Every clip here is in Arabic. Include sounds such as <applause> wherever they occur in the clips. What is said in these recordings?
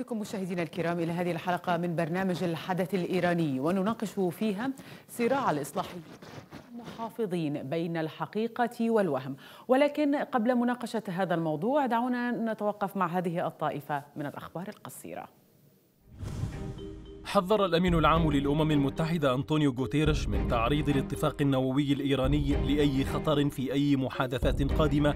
بكم مشاهدينا الكرام إلى هذه الحلقة من برنامج الحدث الإيراني ونناقش فيها صراع الإصلاح محافظين بين الحقيقة والوهم ولكن قبل مناقشة هذا الموضوع دعونا نتوقف مع هذه الطائفة من الأخبار القصيرة حذر الأمين العام للأمم المتحدة أنطونيو غوتيرش من تعريض الاتفاق النووي الإيراني لأي خطر في أي محادثات قادمة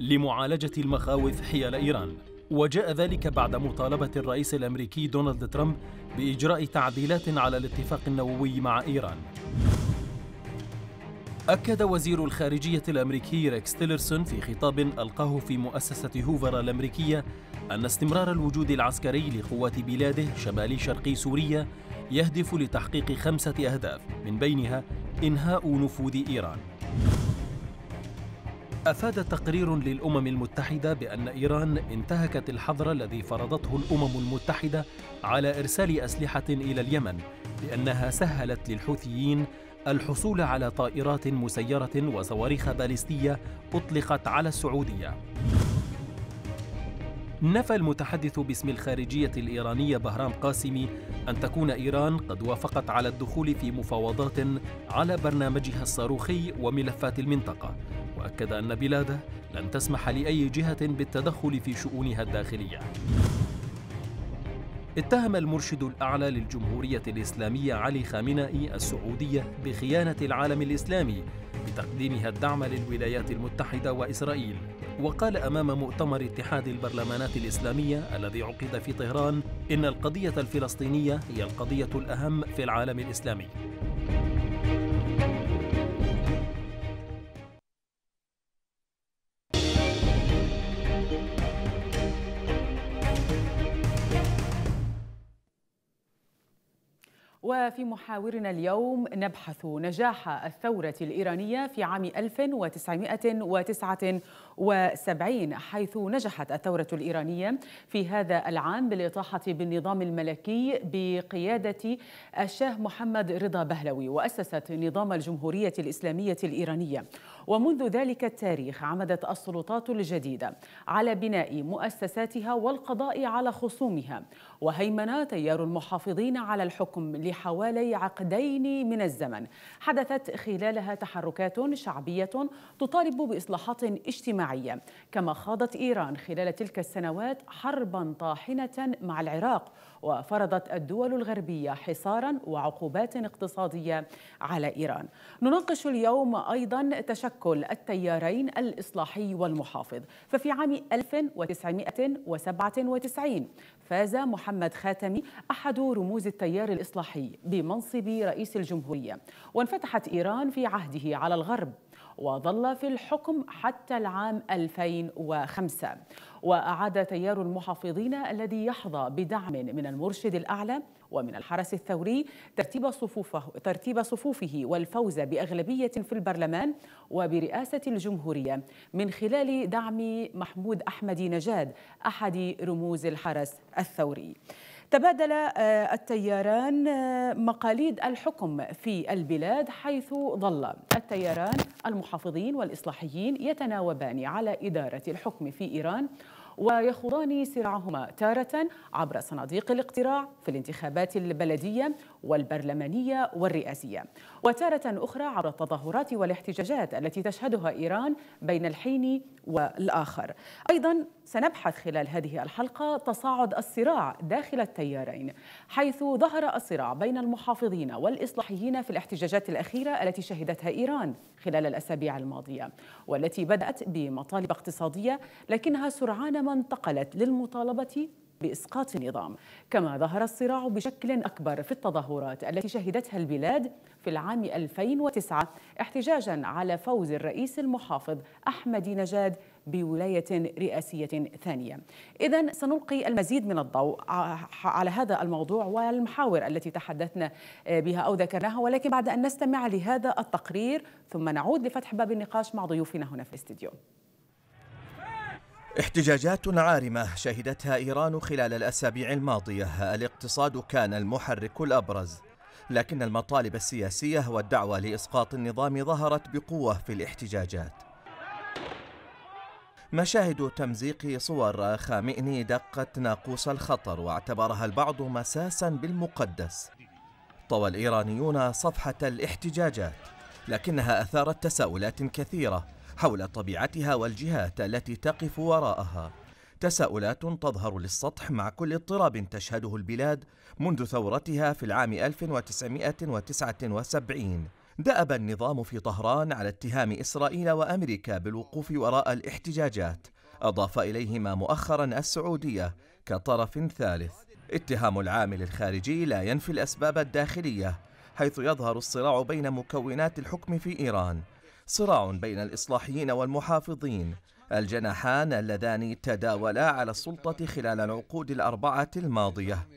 لمعالجة المخاوف حيال إيران وجاء ذلك بعد مطالبة الرئيس الأمريكي دونالد ترامب بإجراء تعديلات على الاتفاق النووي مع إيران أكد وزير الخارجية الأمريكي ريكس تيلرسون في خطاب ألقاه في مؤسسة هوفر الأمريكية أن استمرار الوجود العسكري لقوات بلاده شمال شرقي سوريا يهدف لتحقيق خمسة أهداف من بينها إنهاء نفوذ إيران أفاد تقرير للأمم المتحدة بأن إيران انتهكت الحظر الذي فرضته الأمم المتحدة على إرسال أسلحة إلى اليمن لأنها سهلت للحوثيين الحصول على طائرات مسيرة وصواريخ باليستية أطلقت على السعودية. نفى المتحدث باسم الخارجية الإيرانية بهرام قاسمي أن تكون إيران قد وافقت على الدخول في مفاوضات على برنامجها الصاروخي وملفات المنطقة وأكد أن بلاده لن تسمح لأي جهة بالتدخل في شؤونها الداخلية اتهم المرشد الأعلى للجمهورية الإسلامية علي خامنائي السعودية بخيانة العالم الإسلامي بتقديمها الدعم للولايات المتحدة وإسرائيل وقال أمام مؤتمر اتحاد البرلمانات الإسلامية الذي عقد في طهران إن القضية الفلسطينية هي القضية الأهم في العالم الإسلامي وفي محاورنا اليوم نبحث نجاح الثورة الإيرانية في عام 1979 حيث نجحت الثورة الإيرانية في هذا العام بالإطاحة بالنظام الملكي بقيادة الشاه محمد رضا بهلوي وأسست نظام الجمهورية الإسلامية الإيرانية ومنذ ذلك التاريخ عمدت السلطات الجديدة على بناء مؤسساتها والقضاء على خصومها وهيمن تيار المحافظين على الحكم لحوالي عقدين من الزمن حدثت خلالها تحركات شعبية تطالب بإصلاحات اجتماعية كما خاضت إيران خلال تلك السنوات حربا طاحنة مع العراق وفرضت الدول الغربية حصارا وعقوبات اقتصادية على إيران نناقش اليوم أيضا تشكل التيارين الإصلاحي والمحافظ ففي عام 1997 فاز محمد خاتمي أحد رموز التيار الإصلاحي بمنصب رئيس الجمهورية وانفتحت إيران في عهده على الغرب وظل في الحكم حتى العام 2005 وأعاد تيار المحافظين الذي يحظى بدعم من المرشد الأعلى ومن الحرس الثوري ترتيب صفوفه ترتيب صفوفه والفوز بأغلبية في البرلمان وبرئاسة الجمهورية من خلال دعم محمود أحمد نجاد أحد رموز الحرس الثوري تبادل آه، التياران آه، مقاليد الحكم في البلاد حيث ظل التياران المحافظين والإصلاحيين يتناوبان على إدارة الحكم في إيران ويخوضان صراعهما تارة عبر صناديق الاقتراع في الانتخابات البلدية والبرلمانية والرئاسية وتارة أخرى عبر التظاهرات والاحتجاجات التي تشهدها إيران بين الحين والآخر أيضا سنبحث خلال هذه الحلقة تصاعد الصراع داخل التيارين حيث ظهر الصراع بين المحافظين والإصلاحيين في الاحتجاجات الأخيرة التي شهدتها إيران خلال الأسابيع الماضية والتي بدأت بمطالب اقتصادية لكنها سرعان ما انتقلت للمطالبة بإسقاط النظام كما ظهر الصراع بشكل أكبر في التظاهرات التي شهدتها البلاد في العام 2009 احتجاجا على فوز الرئيس المحافظ أحمد نجاد بولاية رئاسية ثانية إذا سنلقي المزيد من الضوء على هذا الموضوع والمحاور التي تحدثنا آه، بها أو ذكرناها ولكن بعد أن نستمع لهذا التقرير ثم نعود لفتح باب النقاش مع ضيوفنا هنا في الاستديو احتجاجات عارمة شهدتها إيران خلال الأسابيع الماضية الاقتصاد كان المحرك الأبرز لكن المطالب السياسية والدعوة لإسقاط النظام ظهرت بقوة في الاحتجاجات مشاهد تمزيق صور خامئني دقت ناقوس الخطر واعتبرها البعض مساسا بالمقدس طوى الإيرانيون صفحة الاحتجاجات لكنها أثارت تساؤلات كثيرة حول طبيعتها والجهات التي تقف وراءها تساؤلات تظهر للسطح مع كل اضطراب تشهده البلاد منذ ثورتها في العام 1979 دأب النظام في طهران على اتهام إسرائيل وأمريكا بالوقوف وراء الاحتجاجات أضاف إليهما مؤخرا السعودية كطرف ثالث اتهام العامل الخارجي لا ينفي الأسباب الداخلية حيث يظهر الصراع بين مكونات الحكم في إيران صراع بين الإصلاحيين والمحافظين الجناحان اللذان تداولا على السلطة خلال العقود الأربعة الماضية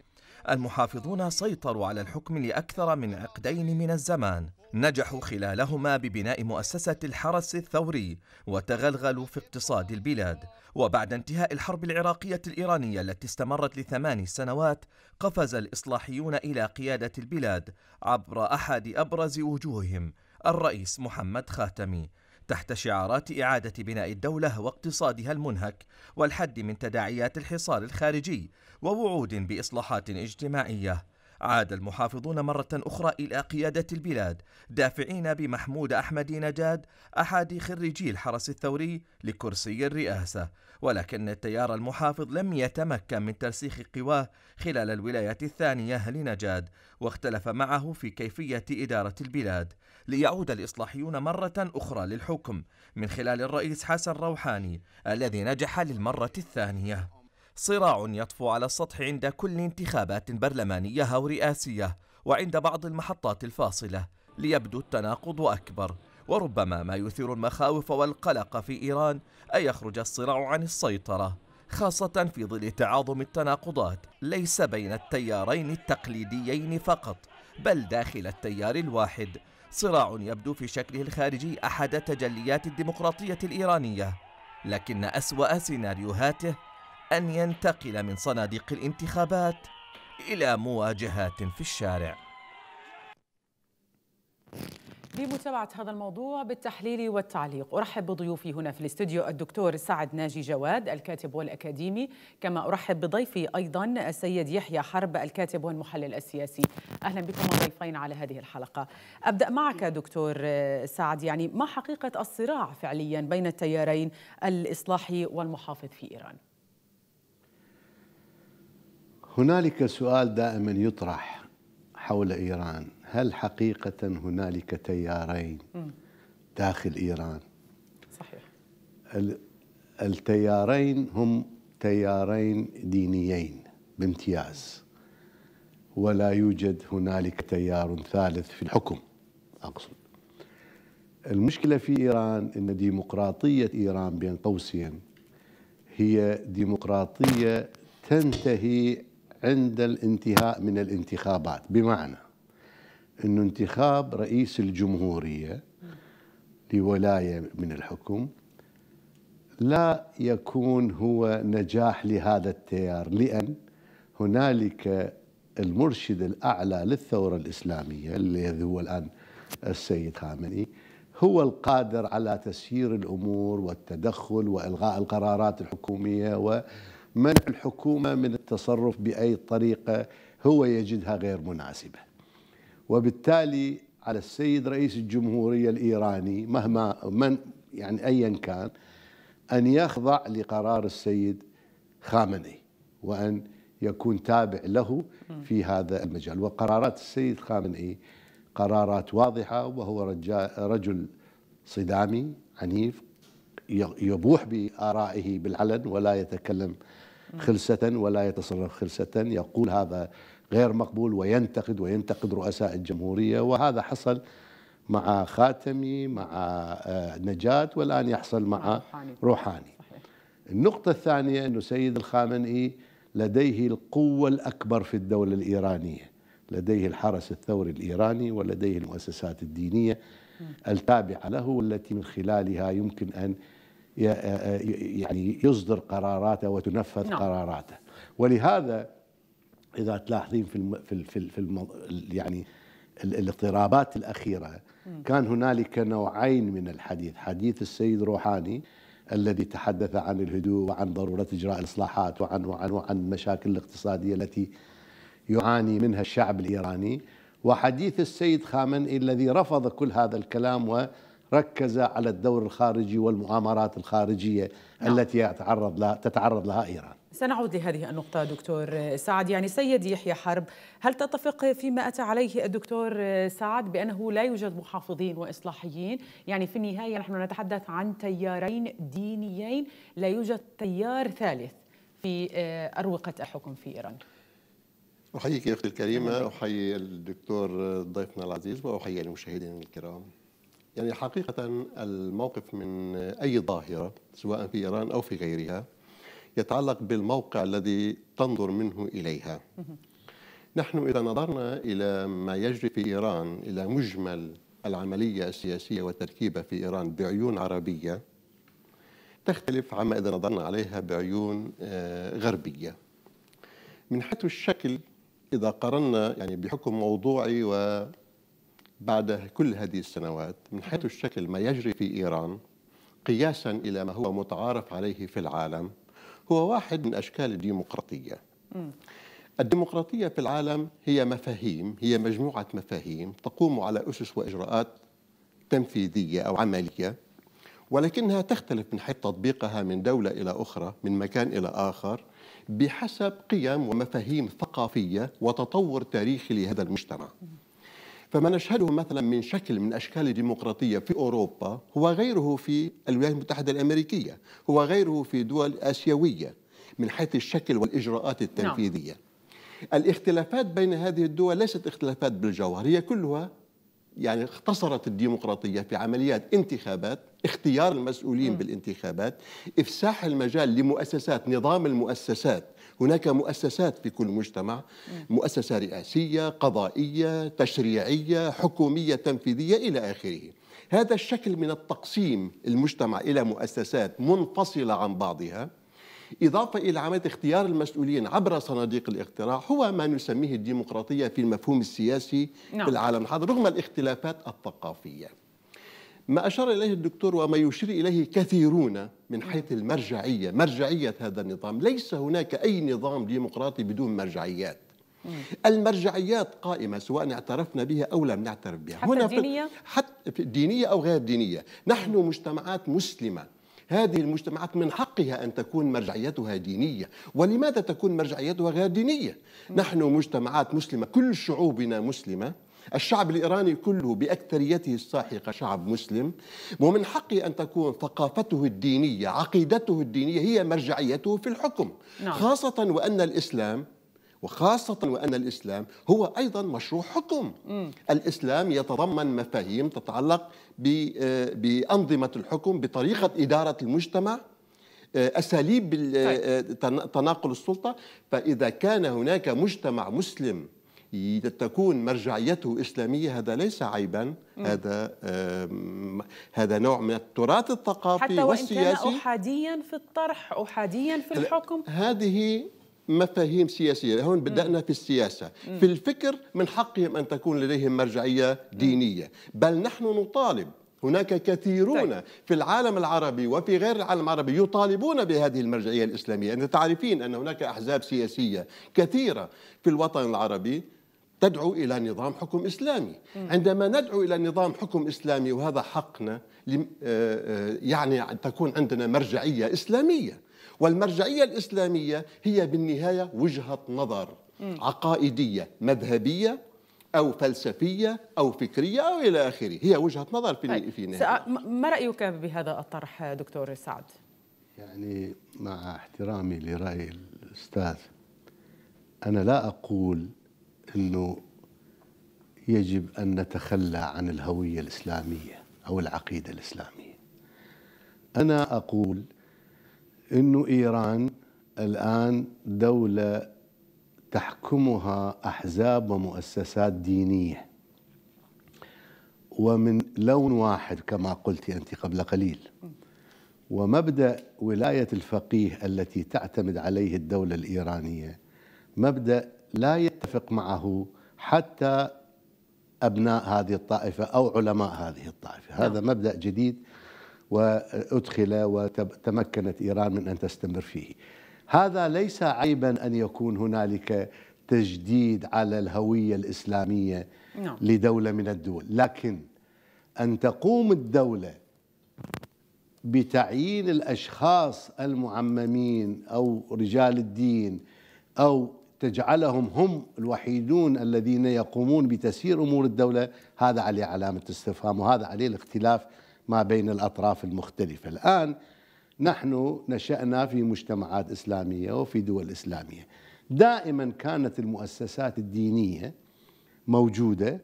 المحافظون سيطروا على الحكم لأكثر من عقدين من الزمان نجحوا خلالهما ببناء مؤسسة الحرس الثوري وتغلغلوا في اقتصاد البلاد وبعد انتهاء الحرب العراقية الإيرانية التي استمرت لثمان سنوات قفز الإصلاحيون إلى قيادة البلاد عبر أحد أبرز وجوههم الرئيس محمد خاتمي تحت شعارات إعادة بناء الدولة واقتصادها المنهك والحد من تداعيات الحصار الخارجي ووعود بإصلاحات اجتماعية عاد المحافظون مرة أخرى إلى قيادة البلاد دافعين بمحمود أحمد نجاد أحد خريجي الحرس الثوري لكرسي الرئاسة ولكن التيار المحافظ لم يتمكن من ترسيخ قواه خلال الولايات الثانية لنجاد واختلف معه في كيفية إدارة البلاد ليعود الإصلاحيون مرة أخرى للحكم من خلال الرئيس حسن روحاني الذي نجح للمرة الثانية صراع يطفو على السطح عند كل انتخابات برلمانية أو رئاسية وعند بعض المحطات الفاصلة ليبدو التناقض أكبر وربما ما يثير المخاوف والقلق في إيران أن يخرج الصراع عن السيطرة خاصة في ظل تعاظم التناقضات ليس بين التيارين التقليديين فقط بل داخل التيار الواحد صراع يبدو في شكله الخارجي أحد تجليات الديمقراطية الإيرانية لكن أسوأ سيناريوهاته أن ينتقل من صناديق الانتخابات إلى مواجهات في الشارع لمتابعة هذا الموضوع بالتحليل والتعليق أرحب بضيوفي هنا في الاستوديو الدكتور سعد ناجي جواد الكاتب والأكاديمي كما أرحب بضيفي أيضا السيد يحيى حرب الكاتب والمحلل السياسي أهلا بكم ضيفين على هذه الحلقة أبدأ معك دكتور سعد يعني ما حقيقة الصراع فعليا بين التيارين الإصلاحي والمحافظ في إيران هنالك سؤال دائما يطرح حول إيران هل حقيقة هنالك تيارين داخل إيران صحيح التيارين هم تيارين دينيين بامتياز ولا يوجد هنالك تيار ثالث في الحكم أقصد المشكلة في إيران أن ديمقراطية إيران بين قوسين هي ديمقراطية تنتهي عند الانتهاء من الانتخابات بمعنى انه انتخاب رئيس الجمهوريه لولايه من الحكم لا يكون هو نجاح لهذا التيار لان هنالك المرشد الاعلى للثوره الاسلاميه الذي هو الان السيد خامنئي هو القادر على تسيير الامور والتدخل والغاء القرارات الحكوميه ومنع الحكومه من التصرف باي طريقه هو يجدها غير مناسبه وبالتالي على السيد رئيس الجمهورية الإيراني مهما من يعني أيا كان أن يخضع لقرار السيد خامنئي وأن يكون تابع له في هذا المجال وقرارات السيد خامنئي قرارات واضحة وهو رجل صدامي عنيف يبوح بآرائه بالعلن ولا يتكلم خلسة ولا يتصرف خلسة يقول هذا غير مقبول وينتقد وينتقد رؤساء الجمهورية وهذا حصل مع خاتمي مع آه، نجاة والآن يحصل مع روحاني, روحاني. النقطة الثانية أن سيد الخامنئي لديه القوة الأكبر في الدولة الإيرانية لديه الحرس الثوري الإيراني ولديه المؤسسات الدينية التابعة له والتي من خلالها يمكن أن آه، آه، يعني يصدر قراراته وتنفذ نعم. قراراته ولهذا اذا تلاحظين في في في, في يعني الاضطرابات الاخيره كان هنالك نوعين من الحديث، حديث السيد روحاني الذي تحدث عن الهدوء وعن ضروره اجراء الاصلاحات وعن وعن وعن المشاكل الاقتصاديه التي يعاني منها الشعب الايراني، وحديث السيد خامنئي الذي رفض كل هذا الكلام وركز على الدور الخارجي والمؤامرات الخارجيه نعم. التي يتعرض لها تتعرض لها ايران. سنعود لهذه النقطة دكتور سعد يعني سيد يحيى حرب هل تتفق فيما أتى عليه الدكتور سعد بأنه لا يوجد محافظين وإصلاحيين يعني في النهاية نحن نتحدث عن تيارين دينيين لا يوجد تيار ثالث في آه، أروقة الحكم في إيران أحييك يا أختي الكريمة أحيي الدكتور ضيفنا العزيز وأحيي المشاهدين الكرام يعني حقيقة الموقف من أي ظاهرة سواء في إيران أو في غيرها يتعلق بالموقع الذي تنظر منه إليها نحن إذا نظرنا إلى ما يجري في إيران إلى مجمل العملية السياسية والتركيبة في إيران بعيون عربية تختلف عما إذا نظرنا عليها بعيون آه، غربية من حيث الشكل إذا قارنا يعني بحكم موضوعي وبعد كل هذه السنوات من حيث الشكل ما يجري في إيران قياسا إلى ما هو متعارف عليه في العالم هو واحد من أشكال الديمقراطية الديمقراطية في العالم هي مفاهيم هي مجموعة مفاهيم تقوم على أسس وإجراءات تنفيذية أو عملية ولكنها تختلف من حيث تطبيقها من دولة إلى أخرى من مكان إلى آخر بحسب قيم ومفاهيم ثقافية وتطور تاريخي لهذا المجتمع فما نشهده مثلا من شكل من اشكال الديمقراطيه في اوروبا هو غيره في الولايات المتحده الامريكيه، هو غيره في دول اسيويه من حيث الشكل والاجراءات نعم. التنفيذيه. نعم. الاختلافات بين هذه الدول ليست اختلافات بالجوهر، هي كلها يعني اختصرت الديمقراطيه في عمليات انتخابات، اختيار المسؤولين م. بالانتخابات، افساح المجال لمؤسسات نظام المؤسسات هناك مؤسسات في كل مجتمع مؤسسة رئاسية قضائية تشريعية حكومية تنفيذية إلى آخره هذا الشكل من التقسيم المجتمع إلى مؤسسات منفصلة عن بعضها إضافة إلى عملية اختيار المسؤولين عبر صناديق الاقتراع هو ما نسميه الديمقراطية في المفهوم السياسي نعم. في العالم الحاضر رغم الاختلافات الثقافية ما أشار إليه الدكتور وما يشير إليه كثيرون من حيث المرجعية مرجعية هذا النظام ليس هناك أي نظام ديمقراطي بدون مرجعيات المرجعيات قائمة سواء اعترفنا بها أو لم نعترف بها حتى هنا دينية؟ حتى دينية أو غير دينية نحن مجتمعات مسلمة هذه المجتمعات من حقها أن تكون مرجعيتها دينية ولماذا تكون مرجعيتها غير دينية؟ نحن مجتمعات مسلمة كل شعوبنا مسلمة الشعب الإيراني كله بأكثريته الساحقة شعب مسلم ومن حقه أن تكون ثقافته الدينية عقيدته الدينية هي مرجعيته في الحكم نعم. خاصة وأن الإسلام وخاصة وأن الإسلام هو أيضا مشروع حكم م. الإسلام يتضمن مفاهيم تتعلق آه، بأنظمة الحكم بطريقة إدارة المجتمع آه، أساليب طيب. آه، تناقل السلطة فإذا كان هناك مجتمع مسلم تكون مرجعيته إسلامية هذا ليس عيبا مم. هذا هذا نوع من التراث الثقافي حتى وإن والسياسي كان أحاديا في الطرح أحاديا في الحكم هذه مفاهيم سياسية هون بدأنا في السياسة مم. في الفكر من حقهم أن تكون لديهم مرجعية دينية بل نحن نطالب هناك كثيرون طيب. في العالم العربي وفي غير العالم العربي يطالبون بهذه المرجعية الإسلامية أنت تعرفين أن هناك أحزاب سياسية كثيرة في الوطن العربي تدعو إلى نظام حكم إسلامي عندما ندعو إلى نظام حكم إسلامي وهذا حقنا آه، آه، يعني أن تكون عندنا مرجعية إسلامية والمرجعية الإسلامية هي بالنهاية وجهة نظر عقائدية مذهبية أو فلسفية أو فكرية أو إلى آخره هي وجهة نظر في طيب، في نهاية. ما رأيك بهذا الطرح دكتور سعد؟ يعني مع احترامي لرأي الأستاذ أنا لا أقول انه يجب ان نتخلى عن الهويه الاسلاميه او العقيده الاسلاميه. انا اقول انه ايران الان دوله تحكمها احزاب ومؤسسات دينيه. ومن لون واحد كما قلت انت قبل قليل. ومبدا ولايه الفقيه التي تعتمد عليه الدوله الايرانيه مبدا لا يتفق معه حتى أبناء هذه الطائفة أو علماء هذه الطائفة نعم. هذا مبدأ جديد وأدخل وتمكنت إيران من أن تستمر فيه هذا ليس عيبا أن يكون هنالك تجديد على الهوية الإسلامية نعم. لدولة من الدول لكن أن تقوم الدولة بتعيين الأشخاص المعممين أو رجال الدين أو تجعلهم هم الوحيدون الذين يقومون بتسيير امور الدوله هذا عليه علامه استفهام وهذا عليه الاختلاف ما بين الاطراف المختلفه الان نحن نشانا في مجتمعات اسلاميه وفي دول اسلاميه دائما كانت المؤسسات الدينيه موجوده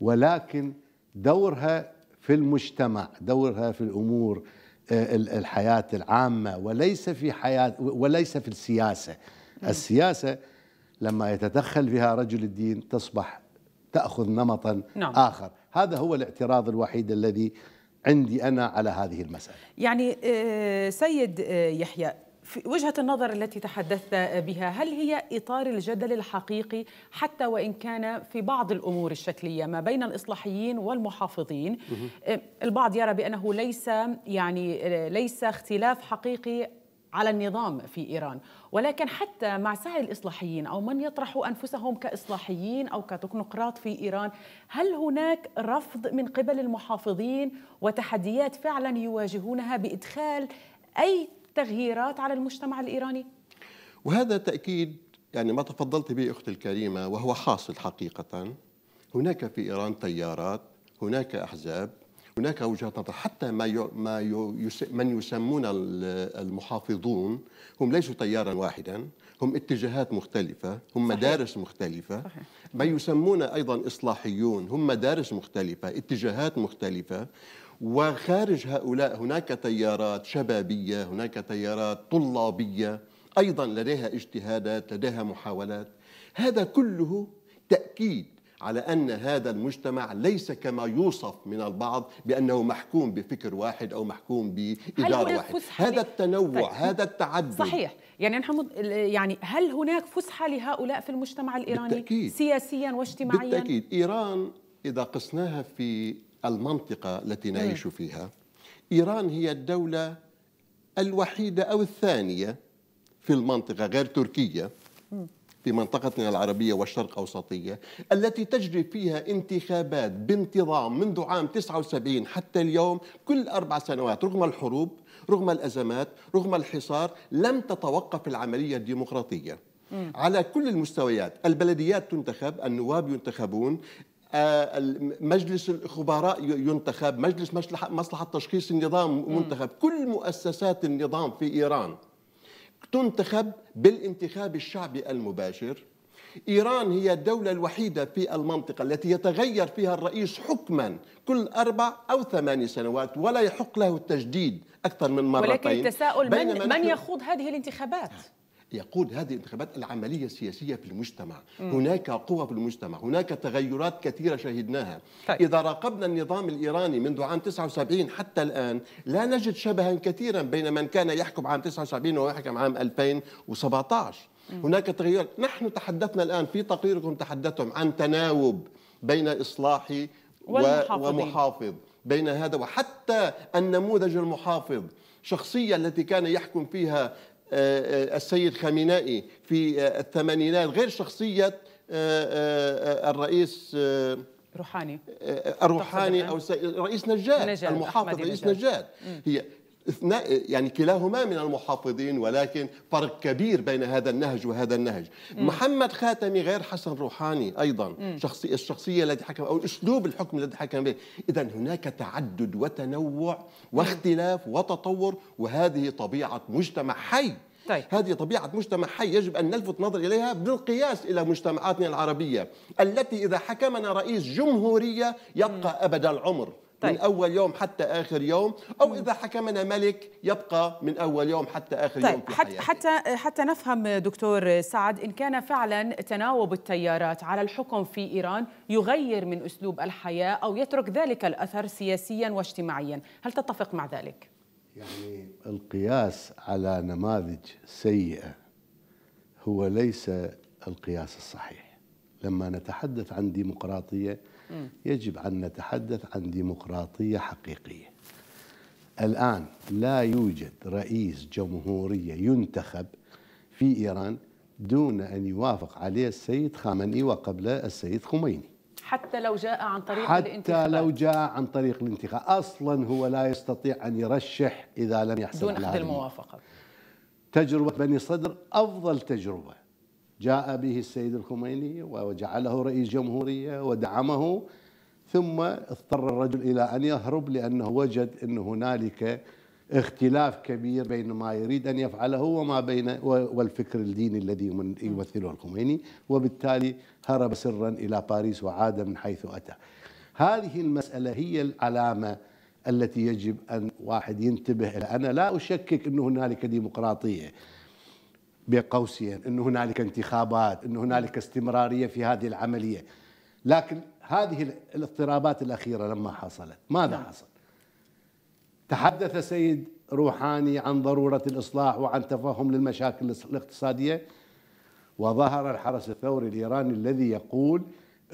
ولكن دورها في المجتمع دورها في الامور آه، الحياه العامه وليس في حياه وليس في السياسه نعم. السياسه لما يتدخل فيها رجل الدين تصبح تأخذ نمطا نعم. آخر هذا هو الاعتراض الوحيد الذي عندي أنا على هذه المسألة يعني آه، سيد آه، يحيى في وجهة النظر التي تحدثت بها هل هي إطار الجدل الحقيقي حتى وإن كان في بعض الأمور الشكلية ما بين الإصلاحيين والمحافظين آه، البعض يرى بأنه ليس يعني ليس اختلاف حقيقي على النظام في إيران ولكن حتى مع سعي الإصلاحيين أو من يطرحوا أنفسهم كإصلاحيين أو كتكنقراط في إيران هل هناك رفض من قبل المحافظين وتحديات فعلا يواجهونها بإدخال أي تغييرات على المجتمع الإيراني؟ وهذا تأكيد يعني ما تفضلت به أختي الكريمة وهو حاصل حقيقة هناك في إيران تيارات هناك أحزاب هناك وجهة نظر حتى ما ما من يسمون المحافظون هم ليسوا تيارا واحدا هم اتجاهات مختلفة هم صحيح. مدارس مختلفة صحيح. ما يسمون أيضا إصلاحيون هم مدارس مختلفة اتجاهات مختلفة وخارج هؤلاء هناك تيارات شبابية هناك تيارات طلابية أيضا لديها اجتهادات لديها محاولات هذا كله تأكيد على أن هذا المجتمع ليس كما يوصف من البعض بأنه محكوم بفكر واحد أو محكوم بإدارة واحد هذا التنوع طيب. هذا التعدد صحيح يعني نحن يعني هل هناك فسحة لهؤلاء في المجتمع الإيراني بالتأكيد. سياسيا واجتماعيا بالتأكيد إيران إذا قسناها في المنطقة التي نعيش فيها إيران هي الدولة الوحيدة أو الثانية في المنطقة غير تركيا في منطقتنا العربية والشرق أوسطية التي تجري فيها انتخابات بانتظام منذ عام 79 حتى اليوم كل أربع سنوات رغم الحروب رغم الأزمات رغم الحصار لم تتوقف العملية الديمقراطية م. على كل المستويات البلديات تنتخب النواب ينتخبون آه، مجلس الخبراء ينتخب مجلس مصلحة تشخيص النظام منتخب كل مؤسسات النظام في إيران تنتخب بالانتخاب الشعبي المباشر إيران هي الدولة الوحيدة في المنطقة التي يتغير فيها الرئيس حكما كل أربع أو ثماني سنوات ولا يحق له التجديد أكثر من مرتين ولكن التساؤل من, من يخوض هذه الانتخابات؟ يقود هذه الانتخابات العملية السياسية في المجتمع م. هناك قوة في المجتمع هناك تغيرات كثيرة شهدناها طيب. إذا راقبنا النظام الإيراني منذ عام 79 حتى الآن لا نجد شبها كثيرا بين من كان يحكم عام 79 ويحكم عام 2017 م. هناك تغيرات نحن تحدثنا الآن في تقريركم تحدثتم عن تناوب بين إصلاحي ومحافظ بين هذا وحتى النموذج المحافظ الشخصية التي كان يحكم فيها آه، آه، السيد خامنائي في آه، الثمانينات غير شخصية الرئيس روحاني الروحاني او رئيس نجاد, المحافظ رئيس نجاد. هي اثناء يعني كلاهما من المحافظين ولكن فرق كبير بين هذا النهج وهذا النهج م. محمد خاتمي غير حسن روحاني ايضا شخصي الشخصيه التي حكم او اسلوب الحكم الذي حكم به اذا هناك تعدد وتنوع واختلاف وتطور وهذه طبيعه مجتمع حي طيب. هذه طبيعة مجتمع حي يجب أن نلفت نظر إليها بالقياس إلى مجتمعاتنا العربية التي إذا حكمنا رئيس جمهورية يبقى أبد العمر طيب. من أول يوم حتى آخر يوم أو إذا حكمنا ملك يبقى من أول يوم حتى آخر طيب. يوم حتى, حتى حتى نفهم دكتور سعد إن كان فعلا تناوب التيارات على الحكم في إيران يغير من أسلوب الحياة أو يترك ذلك الأثر سياسيا واجتماعيا هل تتفق مع ذلك؟ يعني القياس على نماذج سيئة هو ليس القياس الصحيح لما نتحدث عن ديمقراطية يجب أن نتحدث عن ديمقراطية حقيقية الآن لا يوجد رئيس جمهورية ينتخب في إيران دون أن يوافق عليه السيد خامنئي وقبله السيد خميني حتى لو جاء عن طريق حتى الانتخابات حتى لو جاء عن طريق الانتخاب أصلا هو لا يستطيع أن يرشح إذا لم يحصل دون أخذ الموافقة تجربة بني صدر أفضل تجربة جاء به السيد الخميني وجعله رئيس جمهورية ودعمه ثم اضطر الرجل إلى أن يهرب لأنه وجد أن هنالك اختلاف كبير بين ما يريد أن يفعله وما بين والفكر الديني الذي يمثله الخميني وبالتالي هرب سرا إلى باريس وعاد من حيث أتى هذه المسألة هي العلامة التي يجب أن واحد ينتبه لها أنا لا أشكك أن هنالك ديمقراطية بين قوسين انه هنالك انتخابات انه هنالك استمراريه في هذه العمليه لكن هذه الاضطرابات الاخيره لما حصلت ماذا نعم. حصل تحدث سيد روحاني عن ضروره الاصلاح وعن تفهم للمشاكل الاقتصاديه وظهر الحرس الثوري الايراني الذي يقول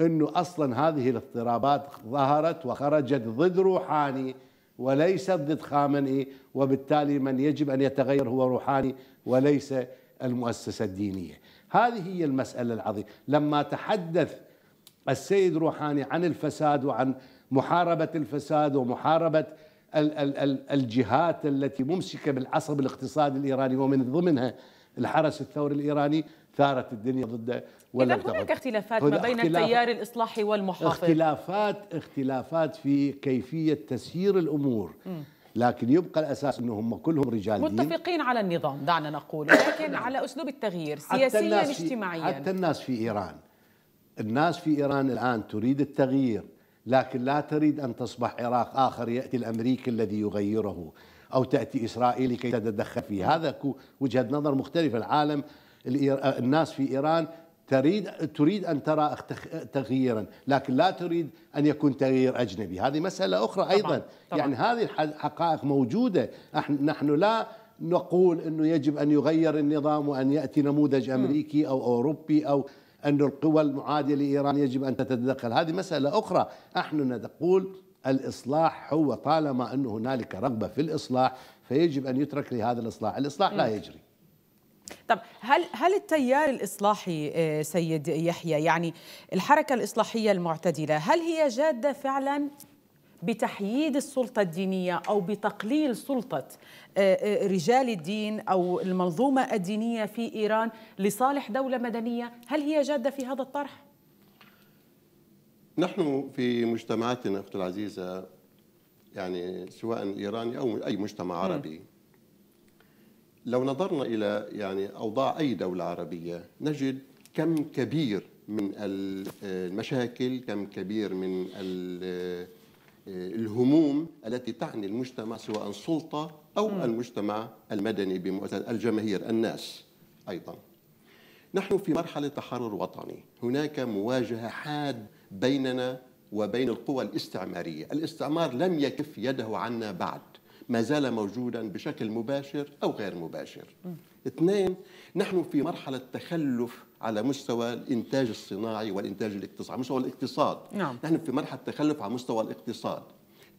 انه اصلا هذه الاضطرابات ظهرت وخرجت ضد روحاني وليست ضد خامنئي وبالتالي من يجب ان يتغير هو روحاني وليس المؤسسة الدينية هذه هي المسألة العظيمة لما تحدث السيد روحاني عن الفساد وعن محاربة الفساد ومحاربة الجهات التي ممسكة بالعصب الاقتصادي الإيراني ومن ضمنها الحرس الثوري الإيراني ثارت الدنيا ضده ولا إذا هناك اختلافات ما بين اختلاف التيار الإصلاحي والمحافظ اختلافات اختلافات في كيفية تسيير الأمور م. لكن يبقى الاساس انهم كلهم رجال متفقين على النظام دعنا نقول لكن على اسلوب التغيير سياسيا اجتماعيا حتى الناس في ايران الناس في ايران الان تريد التغيير لكن لا تريد ان تصبح عراق اخر ياتي الامريكي الذي يغيره او تاتي اسرائيل كي تتدخل فيه هذا وجهه نظر مختلفه العالم الناس في ايران تريد تريد ان ترى تغييرا لكن لا تريد ان يكون تغيير اجنبي هذه مساله اخرى ايضا طبعا. طبعا. يعني هذه الحقائق موجوده نحن لا نقول انه يجب ان يغير النظام وان ياتي نموذج امريكي او اوروبي او ان القوى المعاديه لايران يجب ان تتدخل هذه مساله اخرى نحن نقول الاصلاح هو طالما انه هنالك رغبه في الاصلاح فيجب ان يترك لهذا الاصلاح الاصلاح لا يجري طب هل هل التيار الاصلاحي آه، سيد يحيى يعني الحركه الاصلاحيه المعتدله هل هي جاده فعلا بتحييد السلطه الدينيه او بتقليل سلطه آه، آه، رجال الدين او المنظومه الدينيه في ايران لصالح دوله مدنيه هل هي جاده في هذا الطرح نحن في مجتمعاتنا اختي العزيزه يعني سواء ايراني او اي مجتمع عربي م. لو نظرنا إلى يعني أوضاع أي دولة عربية نجد كم كبير من المشاكل كم كبير من الهموم التي تعني المجتمع سواء سلطة أو م. المجتمع المدني بمؤسسة الجماهير الناس أيضا نحن في مرحلة تحرر وطني هناك مواجهة حاد بيننا وبين القوى الاستعمارية الاستعمار لم يكف يده عنا بعد ما زال موجودا بشكل مباشر أو غير مباشر اثنين نحن في مرحلة تخلف على مستوى الإنتاج الصناعي والإنتاج الاقتصادي على مستوى الاقتصاد نعم. نحن في مرحلة تخلف على مستوى الاقتصاد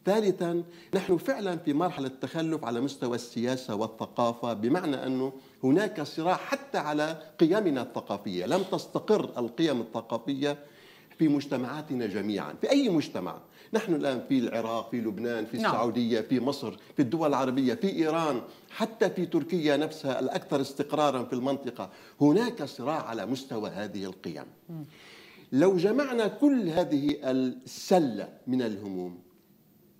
ثالثا نحن فعلا في مرحلة تخلف على مستوى السياسة والثقافة بمعنى أنه هناك صراع حتى على قيمنا الثقافية لم تستقر القيم الثقافية في مجتمعاتنا جميعا في أي مجتمع نحن الآن في العراق في لبنان في نعم. السعودية في مصر في الدول العربية في إيران حتى في تركيا نفسها الأكثر استقرارا في المنطقة هناك صراع على مستوى هذه القيم لو جمعنا كل هذه السلة من الهموم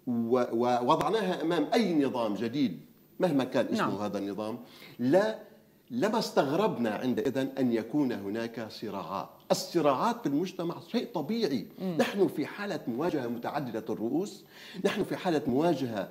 ووضعناها أمام أي نظام جديد مهما كان اسمه نعم. هذا النظام لا لما استغربنا عندئذ أن يكون هناك صراعات الصراعات في المجتمع شيء طبيعي مم. نحن في حالة مواجهة متعددة الرؤوس نحن في حالة مواجهة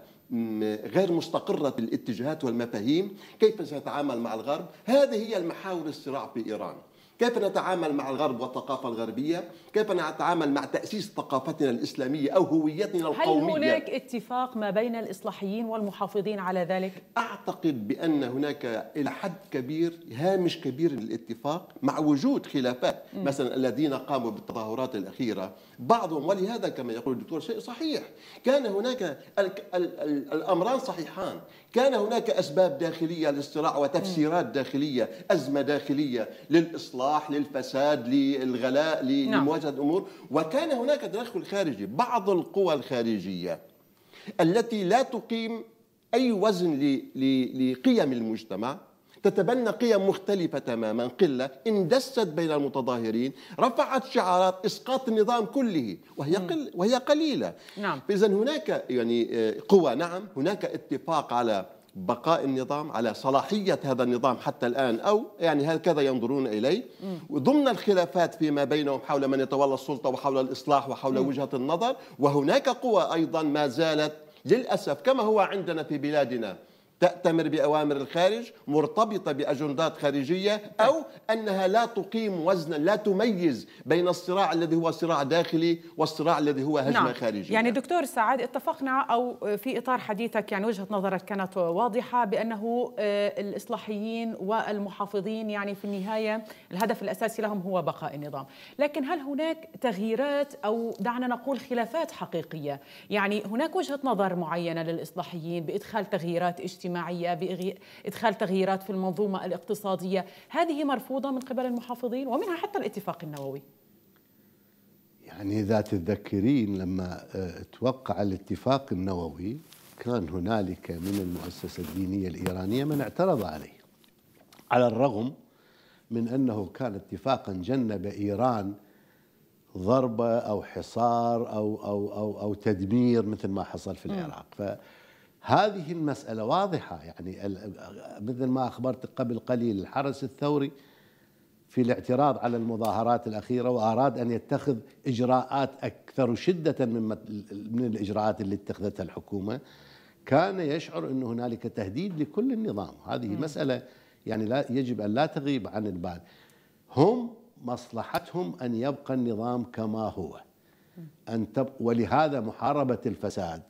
غير مستقرة الاتجاهات والمفاهيم كيف سنتعامل مع الغرب هذه هي المحاور الصراع في إيران كيف نتعامل مع الغرب والثقافة الغربية كيف نتعامل مع تأسيس ثقافتنا الإسلامية أو هويتنا القومية هل هناك اتفاق ما بين الإصلاحيين والمحافظين على ذلك؟ أعتقد بأن هناك إلى حد كبير هامش كبير للاتفاق مع وجود خلافات م. مثلا الذين قاموا بالتظاهرات الأخيرة بعضهم ولهذا كما يقول الدكتور شيء صحيح كان هناك الأمران صحيحان كان هناك أسباب داخلية للصراع وتفسيرات داخلية أزمة داخلية للإصلاح للفساد للغلاء نعم. لمواجهة الأمور وكان هناك تدخل خارجي بعض القوى الخارجية التي لا تقيم أي وزن لقيم المجتمع تتبنى قيم مختلفة تماما قلة اندست بين المتظاهرين رفعت شعارات إسقاط النظام كله وهي, قل وهي قليلة نعم. فإذا هناك يعني آه، قوى نعم هناك اتفاق على بقاء النظام على صلاحية هذا النظام حتى الآن أو يعني هكذا ينظرون إليه وضمن الخلافات فيما بينهم حول من يتولى السلطة وحول الإصلاح وحول م. وجهة النظر وهناك قوى أيضا ما زالت للأسف كما هو عندنا في بلادنا تأتمر بأوامر الخارج مرتبطة بأجندات خارجية أو أنها لا تقيم وزنا لا تميز بين الصراع الذي هو صراع داخلي والصراع الذي هو هجمة نعم. خارجية يعني دكتور سعاد اتفقنا أو في إطار حديثك يعني وجهة نظرك كانت واضحة بأنه آه، الإصلاحيين والمحافظين يعني في النهاية الهدف الأساسي لهم هو بقاء النظام لكن هل هناك تغييرات أو دعنا نقول خلافات حقيقية يعني هناك وجهة نظر معينة للإصلاحيين بإدخال تغييرات اجتماعية الاجتماعية بإدخال تغييرات في المنظومة الاقتصادية هذه مرفوضة من قبل المحافظين ومنها حتى الاتفاق النووي يعني إذا تتذكرين لما آه، توقع الاتفاق النووي كان هنالك من المؤسسة الدينية الإيرانية من اعترض عليه على الرغم من أنه كان اتفاقا جنب إيران ضربة أو حصار أو, أو, أو, أو تدمير مثل ما حصل في العراق هذه المسألة واضحة يعني مثل ما أخبرتك قبل قليل الحرس الثوري في الاعتراض على المظاهرات الأخيرة وأراد أن يتخذ إجراءات أكثر شدة من, من الإجراءات اللي اتخذتها الحكومة كان يشعر أن هنالك تهديد لكل النظام هذه م. مسألة يعني لا يجب أن لا تغيب عن البال هم مصلحتهم أن يبقى النظام كما هو أن تبقى ولهذا محاربة الفساد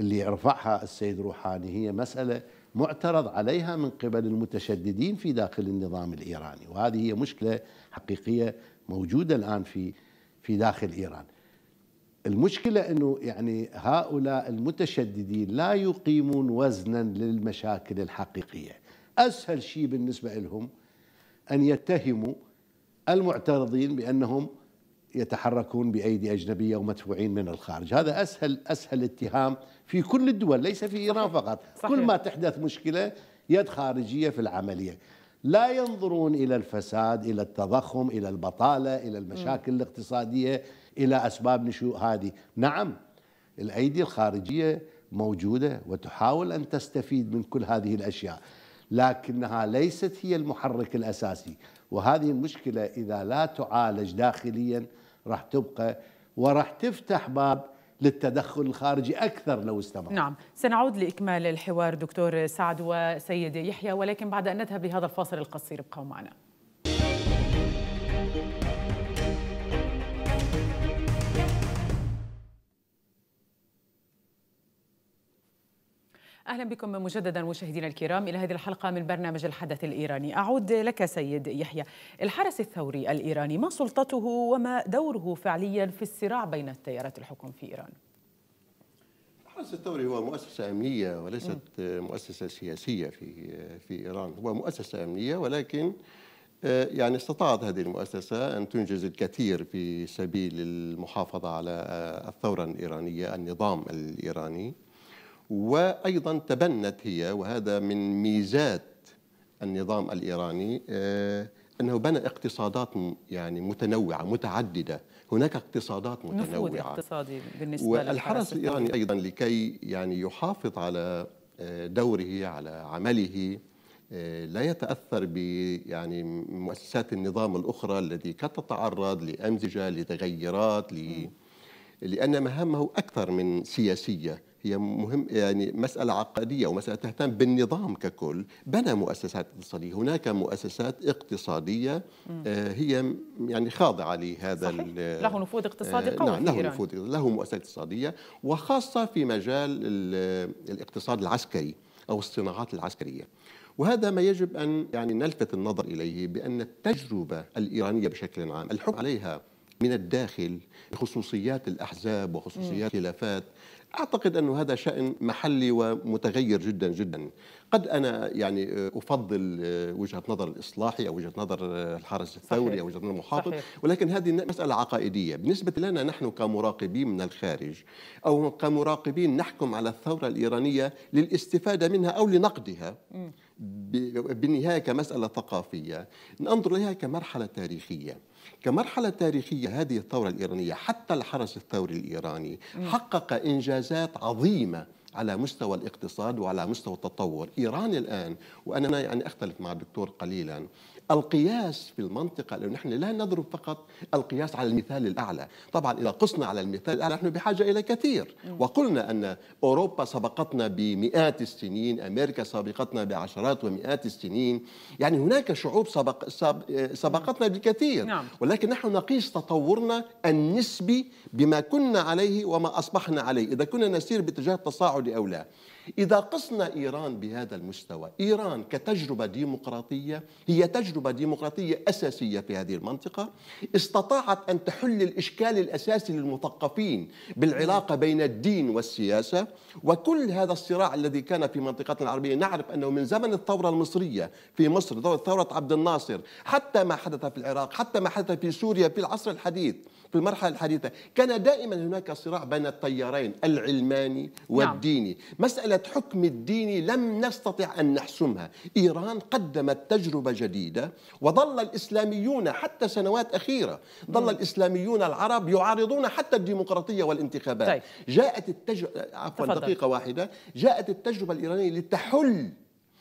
اللي رفعها السيد روحاني هي مسألة معترض عليها من قبل المتشددين في داخل النظام الإيراني وهذه هي مشكلة حقيقية موجودة الآن في في داخل إيران المشكلة أنه يعني هؤلاء المتشددين لا يقيمون وزنا للمشاكل الحقيقية أسهل شيء بالنسبة لهم أن يتهموا المعترضين بأنهم يتحركون بايدي اجنبيه ومدفوعين من الخارج، هذا اسهل اسهل اتهام في كل الدول ليس في ايران فقط، صحيح. كل ما تحدث مشكله يد خارجيه في العمليه. لا ينظرون الى الفساد، الى التضخم، الى البطاله، الى المشاكل م. الاقتصاديه، الى اسباب نشوء هذه، نعم الايدي الخارجيه موجوده وتحاول ان تستفيد من كل هذه الاشياء. لكنها ليست هي المحرك الاساسي وهذه المشكله اذا لا تعالج داخليا راح تبقى وراح تفتح باب للتدخل الخارجي أكثر لو استمر نعم سنعود لإكمال الحوار دكتور سعد وسيد يحيى ولكن بعد أن نذهب لهذا الفاصل القصير ابقوا معنا اهلا بكم مجددا مشاهدينا الكرام الى هذه الحلقه من برنامج الحدث الايراني، اعود لك سيد يحيى، الحرس الثوري الايراني ما سلطته وما دوره فعليا في الصراع بين التيارات الحكم في ايران؟ الحرس الثوري هو مؤسسه امنيه وليست مؤسسه سياسيه في في ايران، هو مؤسسه امنيه ولكن آه، يعني استطاعت هذه المؤسسة أن تنجز الكثير في سبيل المحافظة على آه، الثورة الإيرانية النظام الإيراني وايضا تبنت هي وهذا من ميزات النظام الايراني آه، انه بنى اقتصادات يعني متنوعه متعدده هناك اقتصادات متنوعه نفوذ اقتصادي بالنسبه والحرس الايراني ايضا لكي يعني يحافظ على آه، دوره على عمله آه، لا يتاثر ب يعني مؤسسات النظام الاخرى التي قد تتعرض لامزجه لتغيرات ل... لان مهامه اكثر من سياسيه هي مهم يعني مسألة عقدية ومسألة تهتم بالنظام ككل بنى مؤسسات اقتصادية هناك مؤسسات اقتصادية آه، هي يعني خاضعة لهذا آه، له نفوذ اقتصادي آه، قوي نعم له نفوذ له مؤسسات اقتصادية وخاصة في مجال الاقتصاد العسكري أو الصناعات العسكرية وهذا ما يجب أن يعني نلفت النظر إليه بأن التجربة الإيرانية بشكل عام الحكم عليها من الداخل بخصوصيات الأحزاب وخصوصيات الخلافات أعتقد أن هذا شأن محلي ومتغير جدا جدا قد أنا يعني آه، أفضل آه، وجهة نظر الإصلاحي أو وجهة نظر آه، الحرس الثوري صحيح. أو وجهة نظر المحافظ صحيح. ولكن هذه مسألة عقائدية بالنسبة لنا نحن كمراقبين من الخارج أو كمراقبين نحكم على الثورة الإيرانية للاستفادة منها أو لنقدها بالنهاية كمسألة ثقافية ننظر إليها كمرحلة تاريخية كمرحلة تاريخية هذه الثورة الإيرانية حتى الحرس الثوري الإيراني حقق إنجازات عظيمة على مستوى الاقتصاد وعلى مستوى التطور إيران الآن وأنا يعني أختلف مع الدكتور قليلا القياس في المنطقة لأن نحن لا نضرب فقط القياس على المثال الأعلى طبعا إذا قسنا على المثال الأعلى نحن بحاجة إلى كثير وقلنا أن أوروبا سبقتنا بمئات السنين أمريكا سبقتنا بعشرات ومئات السنين يعني هناك شعوب سبق سبقتنا بكثير نعم. ولكن نحن نقيس تطورنا النسبي بما كنا عليه وما أصبحنا عليه إذا كنا نسير باتجاه التصاعد أو لا إذا قصنا إيران بهذا المستوى إيران كتجربة ديمقراطية هي تجربة ديمقراطية أساسية في هذه المنطقة استطاعت أن تحل الإشكال الأساسي للمثقفين بالعلاقة بين الدين والسياسة وكل هذا الصراع الذي كان في منطقتنا العربية نعرف أنه من زمن الثورة المصرية في مصر ثورة عبد الناصر حتى ما حدث في العراق حتى ما حدث في سوريا في العصر الحديث في المرحلة الحديثة كان دائما هناك صراع بين التيارين العلماني نعم. والديني مسألة مسألة حكم الدين لم نستطع أن نحسمها إيران قدمت تجربة جديدة وظل الإسلاميون حتى سنوات أخيرة ظل الإسلاميون العرب يعارضون حتى الديمقراطية والانتخابات طيب. جاءت التجربة عفوا دقيقة واحدة جاءت التجربة الإيرانية لتحل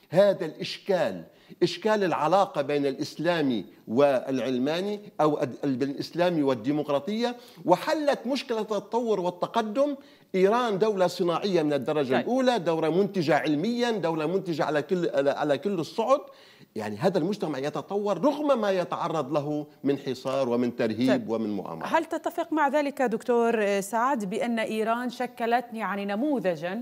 هذا الإشكال إشكال العلاقة بين الإسلامي والعلماني أو الإسلامي والديمقراطية وحلت مشكلة التطور والتقدم ايران دوله صناعيه من الدرجه طيب. الاولى دوله منتجه علميا دوله منتجه على كل على كل الصعد يعني هذا المجتمع يتطور رغم ما يتعرض له من حصار ومن ترهيب طيب. ومن مؤامرة هل تتفق مع ذلك دكتور سعد بأن إيران شكلت يعني نموذجا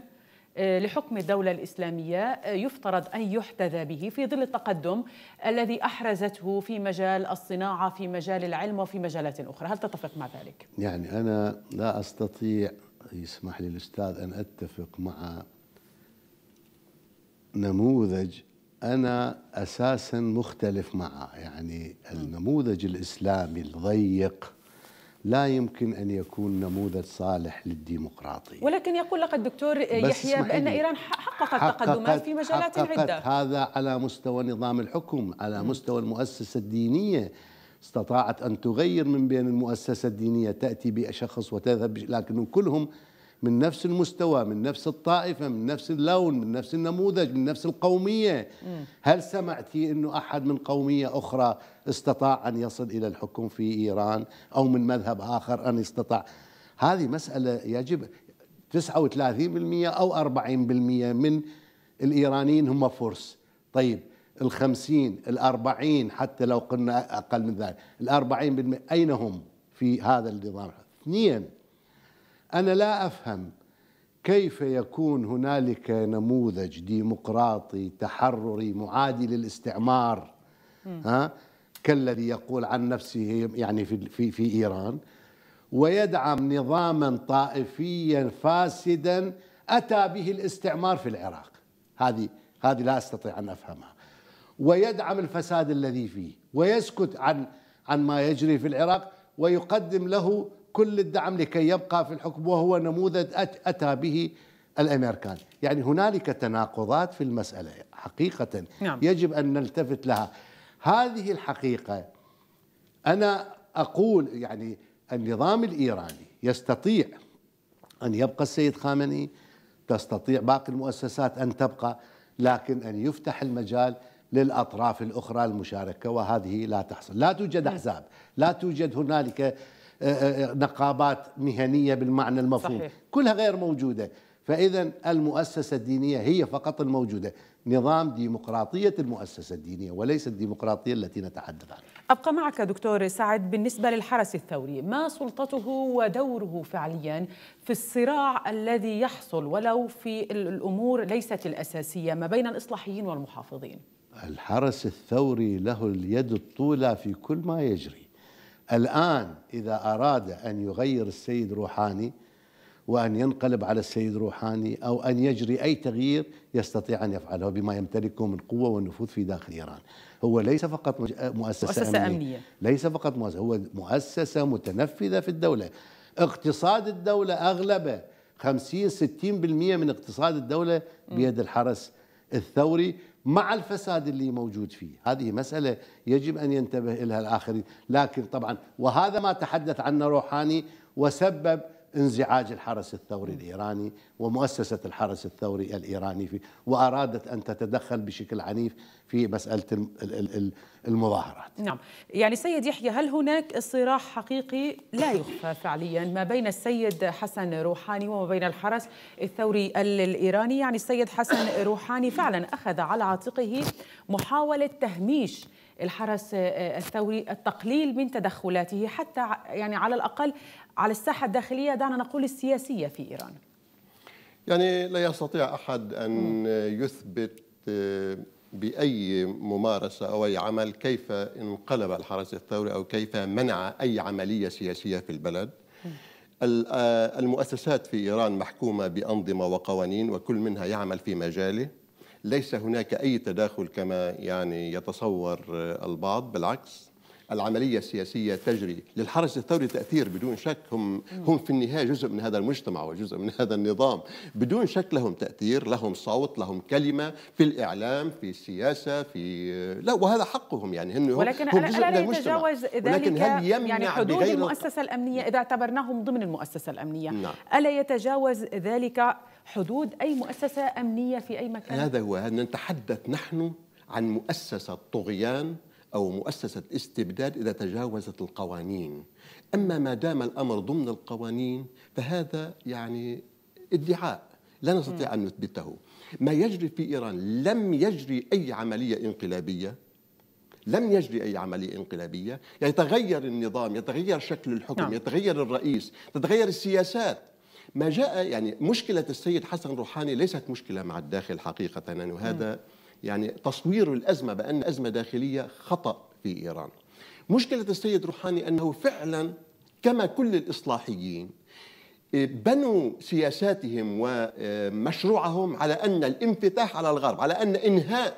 آه، لحكم الدولة الإسلامية آه، يفترض أن يحتذى به في ظل التقدم الذي أحرزته في مجال الصناعة في مجال العلم وفي مجالات أخرى هل تتفق مع ذلك؟ يعني أنا لا أستطيع يسمح لي الأستاذ أن أتفق مع نموذج أنا أساسا مختلف معه يعني النموذج الإسلامي الضيق لا يمكن ان يكون نموذج صالح للديمقراطيه ولكن يقول لقد دكتور يحيى بان ايران حققت, حققت تقدمات في مجالات حققت عده هذا على مستوى نظام الحكم على مستوى المؤسسه الدينيه استطاعت أن تغير من بين المؤسسة الدينية تأتي بشخص وتذهب لكنهم كلهم من نفس المستوى من نفس الطائفة من نفس اللون من نفس النموذج من نفس القومية هل سمعتي أنه أحد من قومية أخرى استطاع أن يصل إلى الحكم في إيران أو من مذهب آخر أن يستطاع هذه مسألة يجب 39% أو 40% من الإيرانيين هم فرس طيب الخمسين الأربعين حتى لو قلنا أقل من ذلك الأربعين بالمئة أين هم في هذا النظام اثنين أنا لا أفهم كيف يكون هنالك نموذج ديمقراطي تحرري معادي للاستعمار ها كالذي يقول عن نفسه يعني في في في ايران ويدعم نظاما طائفيا فاسدا اتى به الاستعمار في العراق هذه هذه لا استطيع ان افهمها ويدعم الفساد الذي فيه ويسكت عن عن ما يجري في العراق ويقدم له كل الدعم لكي يبقى في الحكم وهو نموذج أتى به الامريكان، يعني هنالك تناقضات في المساله حقيقه نعم. يجب ان نلتفت لها. هذه الحقيقه انا اقول يعني النظام الايراني يستطيع ان يبقى السيد خامنئي تستطيع باقي المؤسسات ان تبقى لكن ان يفتح المجال للأطراف الأخرى المشاركة وهذه لا تحصل لا توجد أحزاب لا توجد هنالك آه، آه، آه، نقابات مهنية بالمعنى المفهوم صحيح. كلها غير موجودة فإذا المؤسسة الدينية هي فقط الموجودة نظام ديمقراطية المؤسسة الدينية وليس الديمقراطية التي نتحدث عنها أبقى معك دكتور سعد بالنسبة للحرس الثوري ما سلطته ودوره فعليا في الصراع الذي يحصل ولو في الأمور ليست الأساسية ما بين الإصلاحيين والمحافظين الحرس الثوري له اليد الطولة في كل ما يجري الآن إذا أراد أن يغير السيد روحاني وأن ينقلب على السيد روحاني أو أن يجري أي تغيير يستطيع أن يفعله بما يمتلكه من قوة ونفوذ في داخل إيران هو ليس فقط آه، مؤسسة, مؤسسة أمنية. أمنية ليس فقط مؤسسة هو مؤسسة متنفذة في الدولة اقتصاد الدولة أغلبه 50 60% من اقتصاد الدولة بيد الحرس الثوري مع الفساد اللي موجود فيه هذه مسألة يجب أن ينتبه إلها الآخرين لكن طبعا وهذا ما تحدث عنه روحاني وسبب انزعاج الحرس الثوري الإيراني ومؤسسة الحرس الثوري الإيراني في وأرادت أن تتدخل بشكل عنيف في مسألة المظاهرات نعم يعني سيد يحيى هل هناك صراع حقيقي لا يخفى فعليا ما بين السيد حسن روحاني وما بين الحرس الثوري الإيراني يعني السيد حسن روحاني فعلا أخذ على عاتقه محاولة تهميش الحرس الثوري التقليل من تدخلاته حتى يعني على الاقل على الساحة الداخلية دعنا نقول السياسية في إيران يعني لا يستطيع أحد أن يثبت آه، بأي ممارسة أو أي عمل كيف انقلب الحرس الثوري أو كيف منع أي عملية سياسية في البلد آه، المؤسسات في إيران محكومة بأنظمة وقوانين وكل منها يعمل في مجاله ليس هناك أي تداخل كما يعني يتصور آه، البعض بالعكس العملية السياسية تجري للحرس الثوري تأثير بدون شك هم, هم في النهاية جزء من هذا المجتمع وجزء من هذا النظام بدون شك لهم تأثير لهم صوت لهم كلمة في الإعلام في السياسة في لا وهذا حقهم يعني هم ولكن هم جزء من المجتمع ولكن هل يمنع يعني حدود بغير المؤسسة الأمنية إذا اعتبرناهم ضمن المؤسسة الأمنية نعم. ألا يتجاوز ذلك حدود أي مؤسسة أمنية في أي مكان؟ هذا هو نتحدث نحن عن مؤسسة طغيان أو مؤسسة استبداد إذا تجاوزت القوانين أما ما دام الأمر ضمن القوانين فهذا يعني ادعاء لا نستطيع أن نثبته ما يجري في إيران لم يجري أي عملية انقلابية لم يجري أي عملية انقلابية يتغير النظام يتغير شكل الحكم نعم. يتغير الرئيس تتغير السياسات ما جاء يعني مشكلة السيد حسن روحاني ليست مشكلة مع الداخل حقيقة يعني وهذا يعني تصوير الأزمة بأن أزمة داخلية خطأ في إيران مشكلة السيد روحاني أنه فعلا كما كل الإصلاحيين إيه، بنوا سياساتهم ومشروعهم على أن الانفتاح على الغرب على أن إنهاء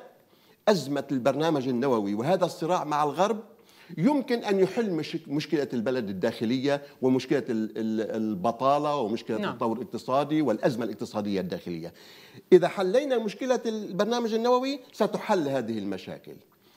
أزمة البرنامج النووي وهذا الصراع مع الغرب يمكن أن يحل مشكلة البلد الداخلية ومشكلة البطالة ومشكلة نعم. التطور الاقتصادي والأزمة الاقتصادية الداخلية إذا حلينا مشكلة البرنامج النووي ستحل هذه المشاكل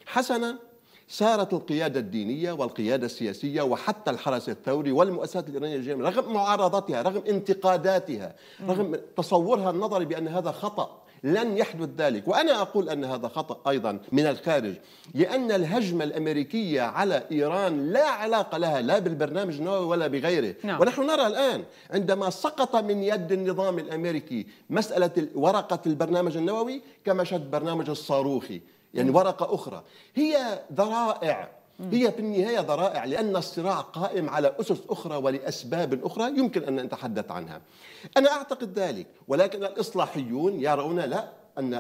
حسنا سارت القيادة الدينية والقيادة السياسية وحتى الحرس الثوري والمؤسسات الإيرانية الجامعة رغم معارضتها رغم انتقاداتها رغم تصورها النظري بأن هذا خطأ لن يحدث ذلك وأنا أقول أن هذا خطأ أيضا من الخارج لأن الهجمة الأمريكية على إيران لا علاقة لها لا بالبرنامج النووي ولا بغيره نعم. ونحن نرى الآن عندما سقط من يد النظام الأمريكي مسألة ورقة البرنامج النووي كما شد برنامج الصاروخي يعني ورقة أخرى هي ذرائع هي في النهاية ذرائع لأن الصراع قائم على أسس أخرى ولأسباب أخرى يمكن أن نتحدث عنها أنا أعتقد ذلك ولكن الإصلاحيون يرون لا أن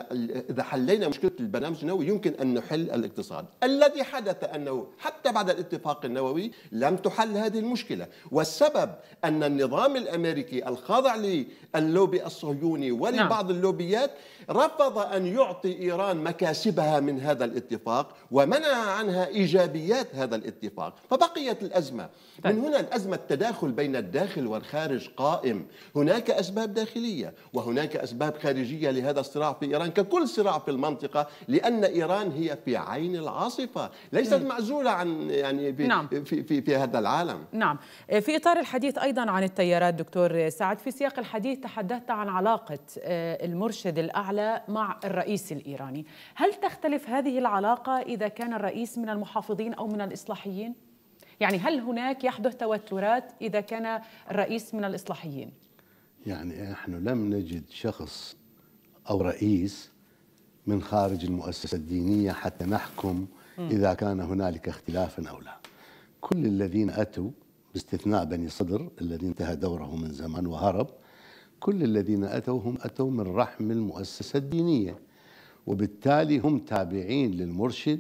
إذا حلينا مشكلة البرنامج النووي يمكن أن نحل الاقتصاد الذي حدث أنه حتى بعد الاتفاق النووي لم تحل هذه المشكلة والسبب أن النظام الأمريكي الخاضع للوبي الصهيوني نعم. ولبعض نعم. اللوبيات رفض أن يعطي إيران مكاسبها من هذا الاتفاق ومنع عنها إيجابيات هذا الاتفاق فبقيت الأزمة طيب. من هنا الأزمة التداخل بين الداخل والخارج قائم هناك أسباب داخلية وهناك أسباب خارجية لهذا الصراع في في إيران ككل صراع في المنطقة لأن إيران هي في عين العاصفة ليست معزولة عن يعني في, نعم. في, في, في هذا العالم نعم آه، في إطار الحديث أيضا عن التيارات دكتور سعد في سياق الحديث تحدثت عن علاقة آه، المرشد الأعلى مع الرئيس الإيراني هل تختلف هذه العلاقة إذا كان الرئيس من المحافظين أو من الإصلاحيين؟ يعني هل هناك يحدث توترات إذا كان الرئيس من الإصلاحيين؟ يعني نحن لم نجد شخص أو رئيس من خارج المؤسسة الدينية حتى نحكم إذا كان هنالك اختلاف أو لا كل الذين أتوا باستثناء بني صدر الذي انتهى دوره من زمان وهرب كل الذين أتوا هم أتوا من رحم المؤسسة الدينية وبالتالي هم تابعين للمرشد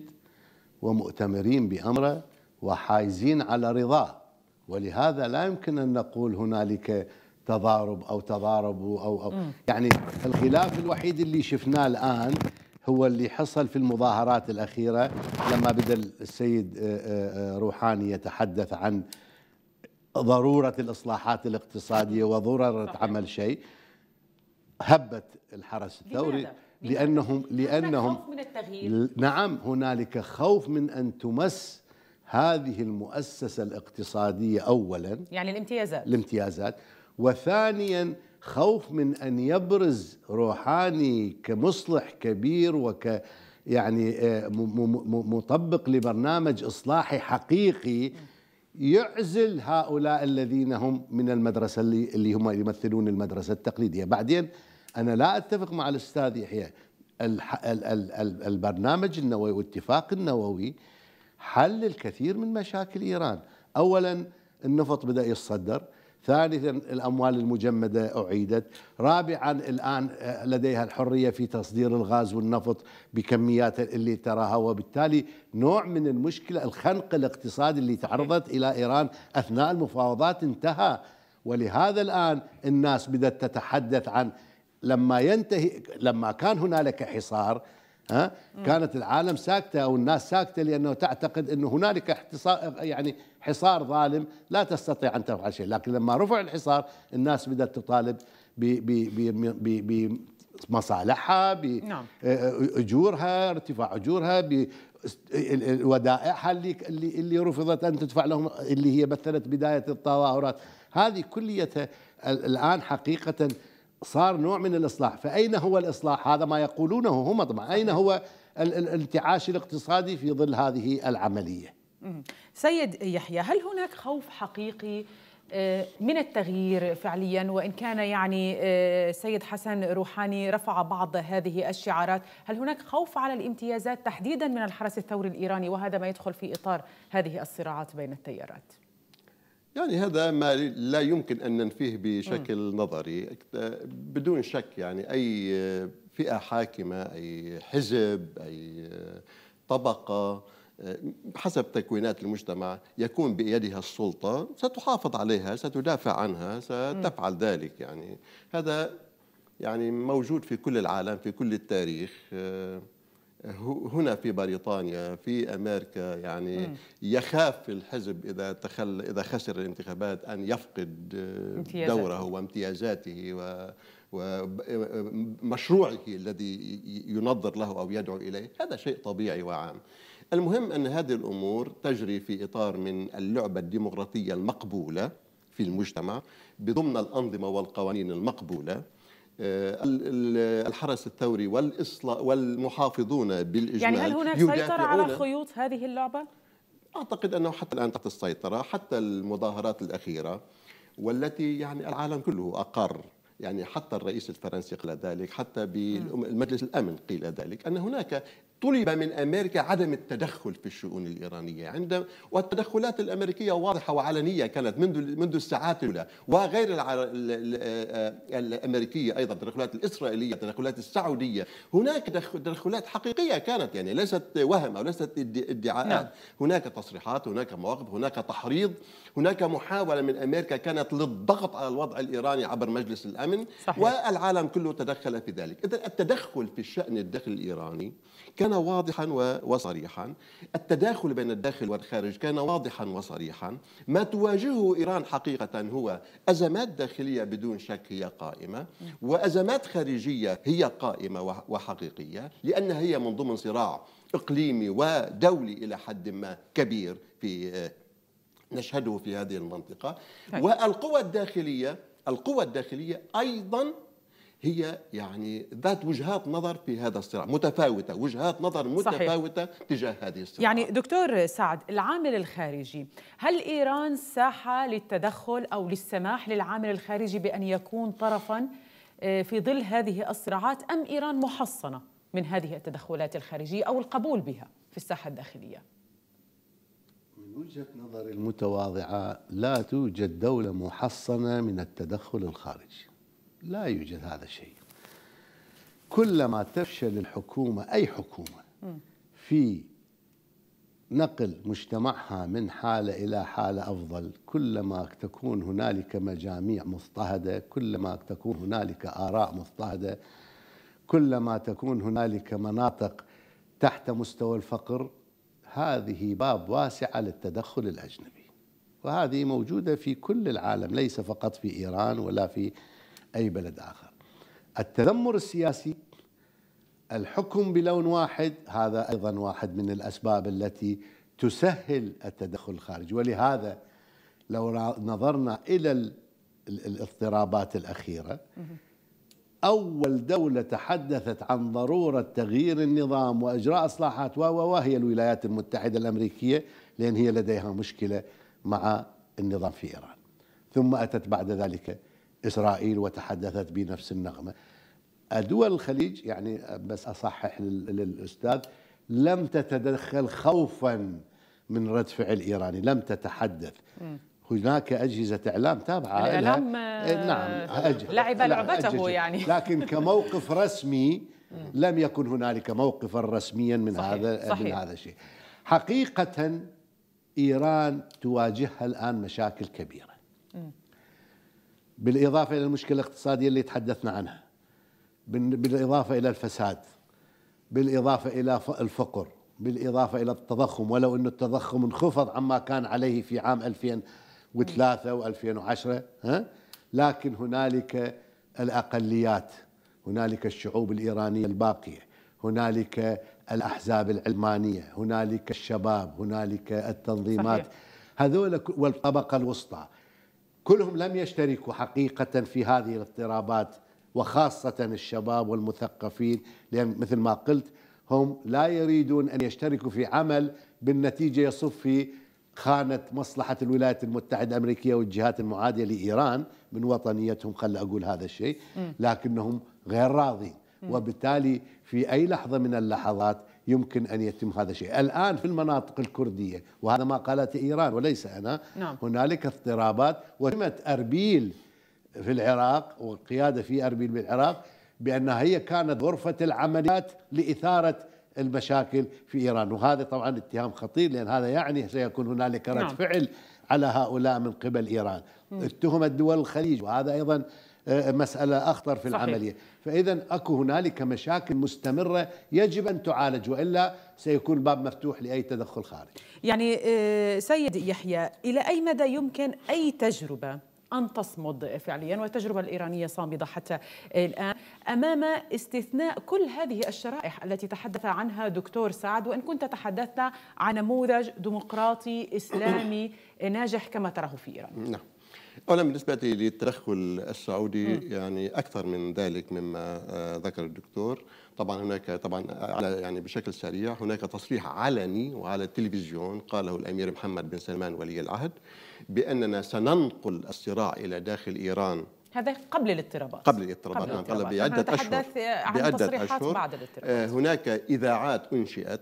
ومؤتمرين بأمره وحايزين على رضاه ولهذا لا يمكن أن نقول هنالك تضارب او تضارب او او م. يعني الخلاف الوحيد اللي شفناه الان هو اللي حصل في المظاهرات الاخيره لما بدا السيد آه، آه، آه، روحاني يتحدث عن ضروره الاصلاحات الاقتصاديه وضروره عمل شيء هبت الحرس الثوري لانهم لانهم خوف من التغيير نعم هنالك خوف من ان تمس هذه المؤسسه الاقتصاديه اولا يعني الامتيازات الامتيازات وثانيا خوف من أن يبرز روحاني كمصلح كبير وك يعني آه، مطبق لبرنامج إصلاحي حقيقي يعزل هؤلاء الذين هم من المدرسة اللي, اللي هم يمثلون المدرسة التقليدية بعدين أنا لا أتفق مع الأستاذ يحيى البرنامج النووي واتفاق النووي حل الكثير من مشاكل إيران أولا النفط بدأ يتصدر ثالثا الأموال المجمدة أعيدت رابعا الآن آه، لديها الحرية في تصدير الغاز والنفط بكميات اللي تراها وبالتالي نوع من المشكلة الخنق الاقتصادي اللي تعرضت إلى إيران أثناء المفاوضات انتهى ولهذا الآن الناس بدأت تتحدث عن لما ينتهي لما كان هنالك حصار ها كانت العالم ساكته او الناس ساكته لانه تعتقد انه هنالك يعني حصار ظالم لا تستطيع أن تفعل شيء لكن لما رفع الحصار الناس بدأت تطالب بمصالحها بأجورها نعم. آه، آه، ارتفاع أجورها ودائعها اللي اللي رفضت ان تدفع لهم اللي هي مثلت بدايه التظاهرات هذه كليتها الان حقيقه صار نوع من الاصلاح فاين هو الاصلاح هذا ما يقولونه هم طبعا اين هو الانتعاش الاقتصادي في ظل هذه العمليه سيد يحيى هل هناك خوف حقيقي آه، من التغيير فعليا وان كان يعني آه، سيد حسن روحاني رفع بعض هذه الشعارات، هل هناك خوف على الامتيازات تحديدا من الحرس الثوري الايراني وهذا ما يدخل في اطار هذه الصراعات بين التيارات؟ يعني هذا ما لا يمكن ان ننفيه بشكل م. نظري بدون شك يعني اي فئه حاكمه اي حزب اي طبقه حسب تكوينات المجتمع يكون بيدها السلطة ستحافظ عليها ستدافع عنها ستفعل ذلك يعني هذا يعني موجود في كل العالم في كل التاريخ آه، هنا في بريطانيا في امريكا يعني يخاف الحزب اذا تخل اذا خسر الانتخابات ان يفقد آه، امتيازاته. دوره وامتيازاته و ومشروعه الذي ينظر له او يدعو اليه هذا شيء طبيعي وعام المهم أن هذه الأمور تجري في إطار من اللعبة الديمقراطية المقبولة في المجتمع بضمن الأنظمة والقوانين المقبولة آه، الحرس الثوري والمحافظون بالإجمال يعني هل هناك سيطرة على خيوط هذه اللعبة؟ أعتقد أنه حتى الآن تحت السيطرة حتى المظاهرات الأخيرة والتي يعني العالم كله أقر يعني حتى الرئيس الفرنسي قال ذلك حتى بالمجلس الامن قيل ذلك ان هناك طلب من امريكا عدم التدخل في الشؤون الايرانيه عند والتدخلات الامريكيه واضحه وعلنيه كانت منذ منذ الساعات الاولى وغير آه، الامريكيه ايضا التدخلات الاسرائيليه التدخلات السعوديه هناك تدخلات حقيقيه كانت يعني ليست وهم او ليست ادعاءات نعم. هناك تصريحات هناك مواقف هناك تحريض هناك محاوله من امريكا كانت للضغط على الوضع الايراني عبر مجلس الامن صحيح. والعالم كله تدخل في ذلك اذا التدخل في الشان الداخلي الايراني كان واضحا وصريحا التداخل بين الداخل والخارج كان واضحا وصريحا ما تواجهه إيران حقيقة هو أزمات داخلية بدون شك هي قائمة وأزمات خارجية هي قائمة وحقيقية لأنها هي من ضمن صراع إقليمي ودولي إلى حد ما كبير في نشهده في هذه المنطقة طيب. والقوى الداخلية القوى الداخلية أيضا هي يعني ذات وجهات نظر في هذا الصراع متفاوتة وجهات نظر متفاوتة صحيح. تجاه هذه الصراع يعني دكتور سعد العامل الخارجي هل إيران ساحة للتدخل أو للسماح للعامل الخارجي بأن يكون طرفا آه، في ظل هذه الصراعات أم إيران محصنة من هذه التدخلات الخارجية أو القبول بها في الساحة الداخلية من وجهة نظري المتواضعة لا توجد دولة محصنة من التدخل الخارجي لا يوجد هذا الشيء كلما تفشل الحكومة أي حكومة في نقل مجتمعها من حالة إلى حالة أفضل كلما تكون هنالك مجاميع مضطهدة كلما تكون هنالك آراء مضطهدة كلما تكون هنالك مناطق تحت مستوى الفقر هذه باب واسعة للتدخل الأجنبي وهذه موجودة في كل العالم ليس فقط في إيران ولا في أي بلد آخر التذمر السياسي الحكم بلون واحد هذا أيضا واحد من الأسباب التي تسهل التدخل الخارجي ولهذا لو نظرنا إلى الاضطرابات الأخيرة أول دولة تحدثت عن ضرورة تغيير النظام وإجراء إصلاحات وهي الولايات المتحدة الأمريكية لأن هي لديها مشكلة مع النظام في إيران ثم أتت بعد ذلك إسرائيل وتحدثت بنفس النغمة دول الخليج يعني بس أصحح للأستاذ لم تتدخل خوفا من رد فعل إيراني لم تتحدث هناك أجهزة إعلام تابعة الإعلام إيه، نعم آه، لعب لعبته أجهزة. يعني <laughs> لكن كموقف رسمي لم يكن هنالك موقفا رسميا من صحيح. هذا صحيح. من هذا الشيء حقيقة إيران تواجهها الآن مشاكل كبيرة بالإضافة إلى المشكلة الاقتصادية اللي تحدثنا عنها بالإضافة إلى الفساد بالإضافة إلى الفقر بالإضافة إلى التضخم ولو أن التضخم انخفض عما كان عليه في عام 2003 و2010 ها؟ لكن هنالك الأقليات هنالك الشعوب الإيرانية الباقية هنالك الأحزاب العلمانية هنالك الشباب هنالك التنظيمات صحيح. هذول والطبقة الوسطى كلهم لم يشتركوا حقيقة في هذه الاضطرابات وخاصة الشباب والمثقفين لأن مثل ما قلت هم لا يريدون أن يشتركوا في عمل بالنتيجة يصف في خانة مصلحة الولايات المتحدة الأمريكية والجهات المعادية لإيران من وطنيتهم خل أقول هذا الشيء لكنهم غير راضين وبالتالي في أي لحظة من اللحظات يمكن أن يتم هذا الشيء الآن في المناطق الكردية وهذا ما قالته إيران وليس أنا نعم. هنالك اضطرابات وتمت أربيل في العراق والقيادة في أربيل بالعراق بأنها هي كانت غرفة العمليات لإثارة المشاكل في إيران وهذا طبعا اتهام خطير لأن هذا يعني سيكون هنالك رد نعم. فعل على هؤلاء من قبل إيران اتهمت دول الخليج وهذا أيضا آه، مسألة أخطر في صحيح. العملية فإذا أكو هنالك مشاكل مستمرة يجب أن تعالج وإلا سيكون الباب مفتوح لأي تدخل خارجي يعني آه، سيد يحيى إلى أي مدى يمكن أي تجربة أن تصمد فعليا والتجربة الإيرانية صامدة حتى الآن أمام استثناء كل هذه الشرائح التي تحدث عنها دكتور سعد وإن كنت تحدثت عن نموذج ديمقراطي إسلامي ناجح كما تراه في إيران نعم أولا بالنسبة للتدخل السعودي م. يعني أكثر من ذلك مما آه، ذكر الدكتور طبعا هناك طبعا على يعني بشكل سريع هناك تصريح علني وعلى التلفزيون قاله الأمير محمد بن سلمان ولي العهد بأننا سننقل الصراع إلى داخل إيران هذا قبل الاضطرابات قبل الاضطرابات قبل, نعم، قبل بعدة أشهر بعد الاضطرابات آه، هناك إذاعات أنشئت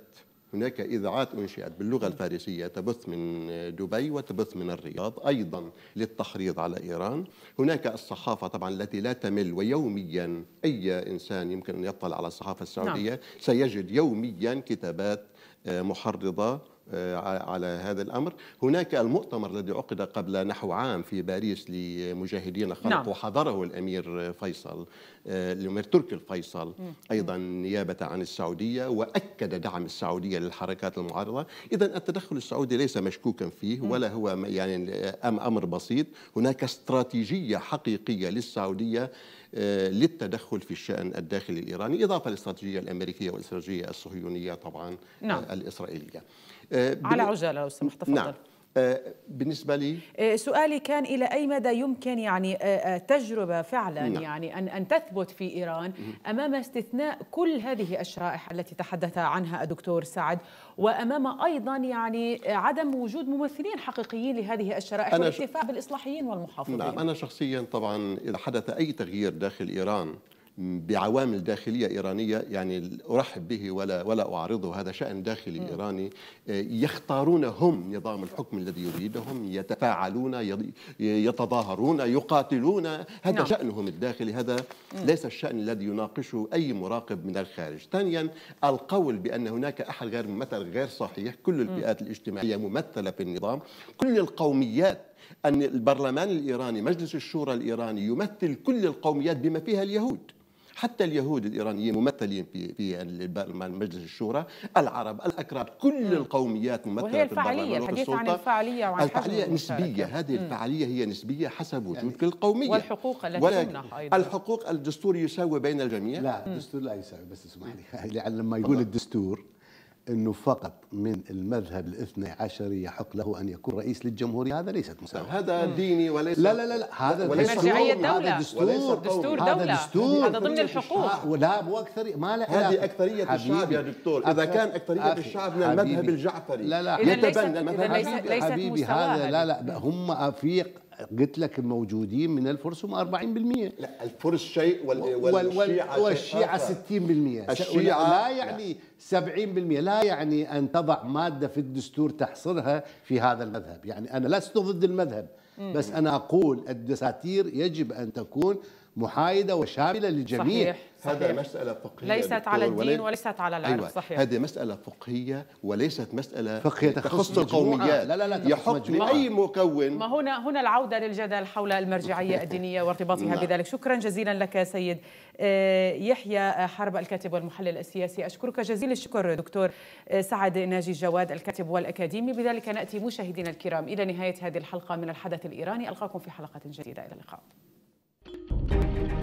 هناك إذاعات أنشئت باللغة الفارسية تبث من دبي وتبث من الرياض أيضا للتحريض على إيران هناك الصحافة طبعا التي لا تمل ويوميا أي إنسان يمكن أن يطلع على الصحافة السعودية نعم. سيجد يوميا كتابات آه، محرضة آه، على هذا الأمر هناك المؤتمر الذي عقد قبل نحو عام في باريس لمجاهدين خلق نعم. وحضره الأمير فيصل آه، الأمير تركي الفيصل أيضا نيابة عن السعودية وأكد دعم السعودية للحركات المعارضة إذا التدخل السعودي ليس مشكوكا فيه ولا هو يعني أمر بسيط هناك استراتيجية حقيقية للسعودية آه، للتدخل في الشأن الداخلي الإيراني إضافة للاستراتيجية الأمريكية والاستراتيجية الصهيونية طبعا نعم. الإسرائيلية آه، على عجاله لو سمحت تفضل نعم. آه، بالنسبة لي آه، سؤالي كان إلى أي مدى يمكن يعني تجربة فعلا نعم. يعني أن أن تثبت في إيران أمام استثناء كل هذه الشرائح التي تحدث عنها الدكتور سعد وأمام أيضا يعني عدم وجود ممثلين حقيقيين لهذه الشرائح والاتفاق ش... بالإصلاحيين والمحافظين نعم أنا شخصيا طبعا إذا حدث أي تغيير داخل إيران بعوامل داخليه ايرانيه يعني ارحب به ولا ولا اعارضه هذا شان داخلي م. ايراني آه، يختارون هم نظام الحكم الذي يريدهم يتفاعلون يتظاهرون يقاتلون هذا نعم. شانهم الداخلي هذا م. ليس الشان الذي يناقشه اي مراقب من الخارج ثانيا القول بان هناك احد غير ممثل غير صحيح كل الفئات الاجتماعيه ممثله في النظام كل القوميات أن البرلمان الإيراني مجلس الشورى الإيراني يمثل كل القوميات بما فيها اليهود حتى اليهود الايرانيين ممثلين في في مجلس الشورى العرب الاكراد كل القوميات ممثله وهي الفعاليه الحديث عن الفعاليه وعن الفعاليه نسبيه هذه الفعاليه هي نسبيه حسب يعني وجود يعني كل قوميه والحقوق التي تمنح ايضا الحقوق الدستور يساوي بين الجميع لا الدستور لا يساوي بس اسمح لي لان لما يقول الدستور أنه فقط من المذهب الاثني عشري يحق له أن يكون رئيس للجمهورية هذا ليست مساواة طيب، هذا ديني وليس لا لا لا, لا. هذا وليس دستور هذا دستور دستور, دستور دولة. هذا دستور هذا ضمن الحقوق آه، ولا اكثر ما له هذه أكثرية الشعب يا دكتور إذا كان أكثرية الشعب من المذهب الجعفري لا لا يتبنى المذهب ليست حبيبي هذا لا لا هم أفيق قلت لك الموجودين من الفرس هم 40% لا الفرس شيء وال... وال... والشيعة 60% الشيعة لا يعني لا. 70% لا يعني أن تضع مادة في الدستور تحصرها في هذا المذهب يعني أنا لست ضد المذهب بس أنا أقول الدساتير يجب أن تكون محايدة وشاملة للجميع صحيح. صحيح. هذا مسألة فقهية ليست على الدين وليست على العرف أيوة. صحيح هذه مسألة فقهية وليست مسألة فقهية تخص القوميات لا لا لا يحق لأي مكون ما هنا هنا العودة للجدل حول المرجعية <laughs> الدينية وارتباطها نعم. بذلك شكرا جزيلا لك سيد آه، يحيى حرب الكاتب والمحلل السياسي أشكرك جزيل الشكر دكتور آه، سعد ناجي الجواد الكاتب والأكاديمي بذلك نأتي مشاهدينا الكرام إلى نهاية هذه الحلقة من الحدث الإيراني ألقاكم في حلقة جديدة إلى اللقاء